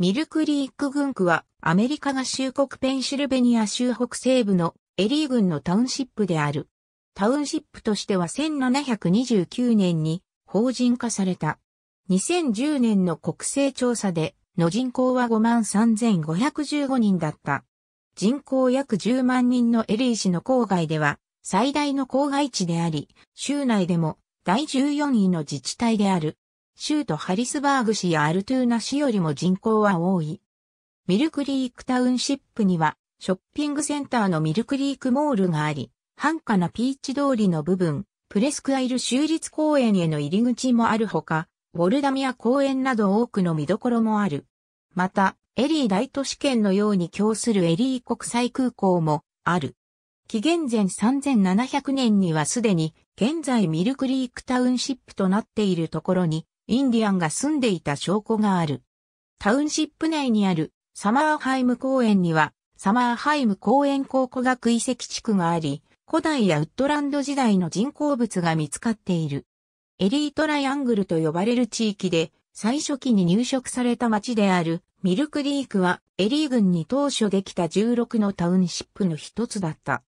ミルクリーク郡区はアメリカ合衆国ペンシルベニア州北西部のエリー郡のタウンシップである。タウンシップとしては1729年に法人化された。2010年の国勢調査での人口は53,515人だった。人口約10万人のエリー市の郊外では最大の郊外地であり、州内でも第14位の自治体である。州都ハリスバーグ市やアルトゥーナ市よりも人口は多い。ミルクリークタウンシップには、ショッピングセンターのミルクリークモールがあり、繁華なピーチ通りの部分、プレスクアイル州立公園への入り口もあるほか、ウォルダミア公園など多くの見どころもある。また、エリー大都市圏のように供するエリー国際空港もある。紀元前3700年にはすでに現在ミルクリークタウンシップとなっているところにインディアンが住んでいた証拠がある。タウンシップ内にあるサマーハイム公園には、サマーハイム公園考古学遺跡地区があり、古代やウッドランド時代の人工物が見つかっている。エリートライアングルと呼ばれる地域で、最初期に入植された町であるミルクリークはエリー郡に当初できた16のタウンシップの一つだった。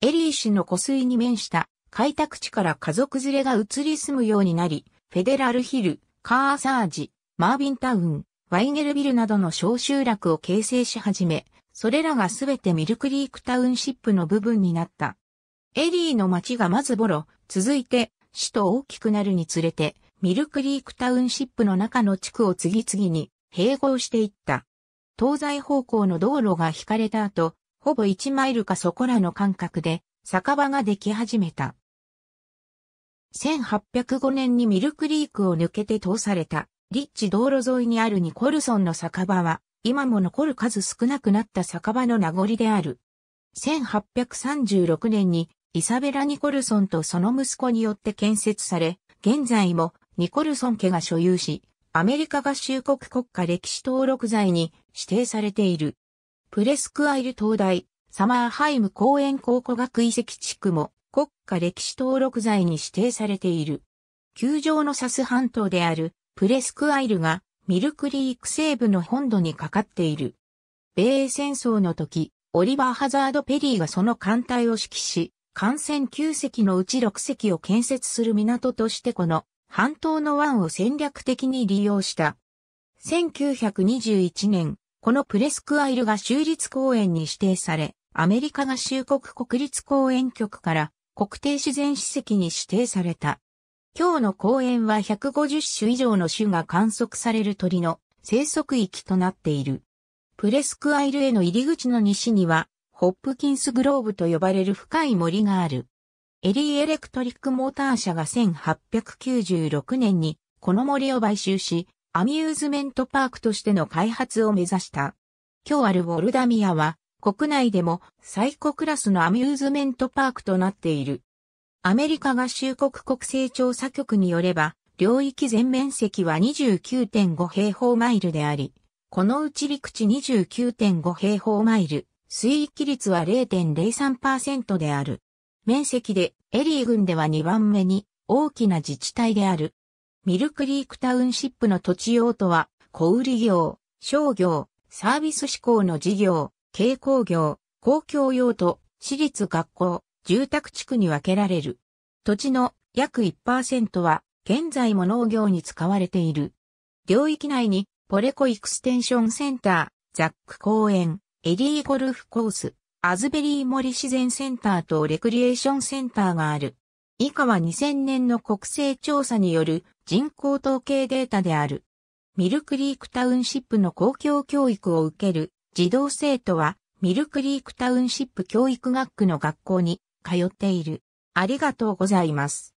エリー市の湖水に面した開拓地から家族連れが移り住むようになり、フェデラルヒル、カーサージ、マービンタウン、ワイネルビルなどの小集落を形成し始め、それらがすべてミルクリークタウンシップの部分になった。エリーの町がまずボロ、続いて、市と大きくなるにつれて、ミルクリークタウンシップの中の地区を次々に併合していった。東西方向の道路が引かれた後、ほぼ1マイルかそこらの間隔で、酒場ができ始めた。1805年にミルクリークを抜けて通された、リッチ道路沿いにあるニコルソンの酒場は、今も残る数少なくなった酒場の名残である。1836年にイサベラ・ニコルソンとその息子によって建設され、現在もニコルソン家が所有し、アメリカ合衆国国家歴史登録財に指定されている。プレスクアイル灯台、サマーハイム公園考古学遺跡地区も国家歴史登録財に指定されている。球場のサス半島であるプレスクアイルがミルクリーク西部の本土にかかっている。米英戦争の時、オリバー・ハザード・ペリーがその艦隊を指揮し、艦船9隻のうち6隻を建設する港としてこの半島の湾を戦略的に利用した。1921年、このプレスクアイルが州立公園に指定され、アメリカ合衆国国立公園局から国定自然史跡に指定された。今日の公園は150種以上の種が観測される鳥の生息域となっている。プレスクアイルへの入り口の西には、ホップキンスグローブと呼ばれる深い森がある。エリーエレクトリックモーター社が1896年にこの森を買収し、アミューズメントパークとしての開発を目指した。今日あるウォルダミアは国内でも最高クラスのアミューズメントパークとなっている。アメリカ合衆国国勢調査局によれば、領域全面積は29.5平方マイルであり、このうち陸地29.5平方マイル、水域率は0.03%である。面積でエリー郡では2番目に大きな自治体である。ミルクリークタウンシップの土地用途は、小売業、商業、サービス志向の事業、軽工業、公共用途、私立学校、住宅地区に分けられる。土地の約1%は現在も農業に使われている。領域内にポレコエクステンションセンター、ザック公園、エリーゴルフコース、アズベリー森自然センターとレクリエーションセンターがある。以下は2000年の国勢調査による人口統計データである。ミルクリークタウンシップの公共教育を受ける児童生徒はミルクリークタウンシップ教育学区の学校に通っている。ありがとうございます。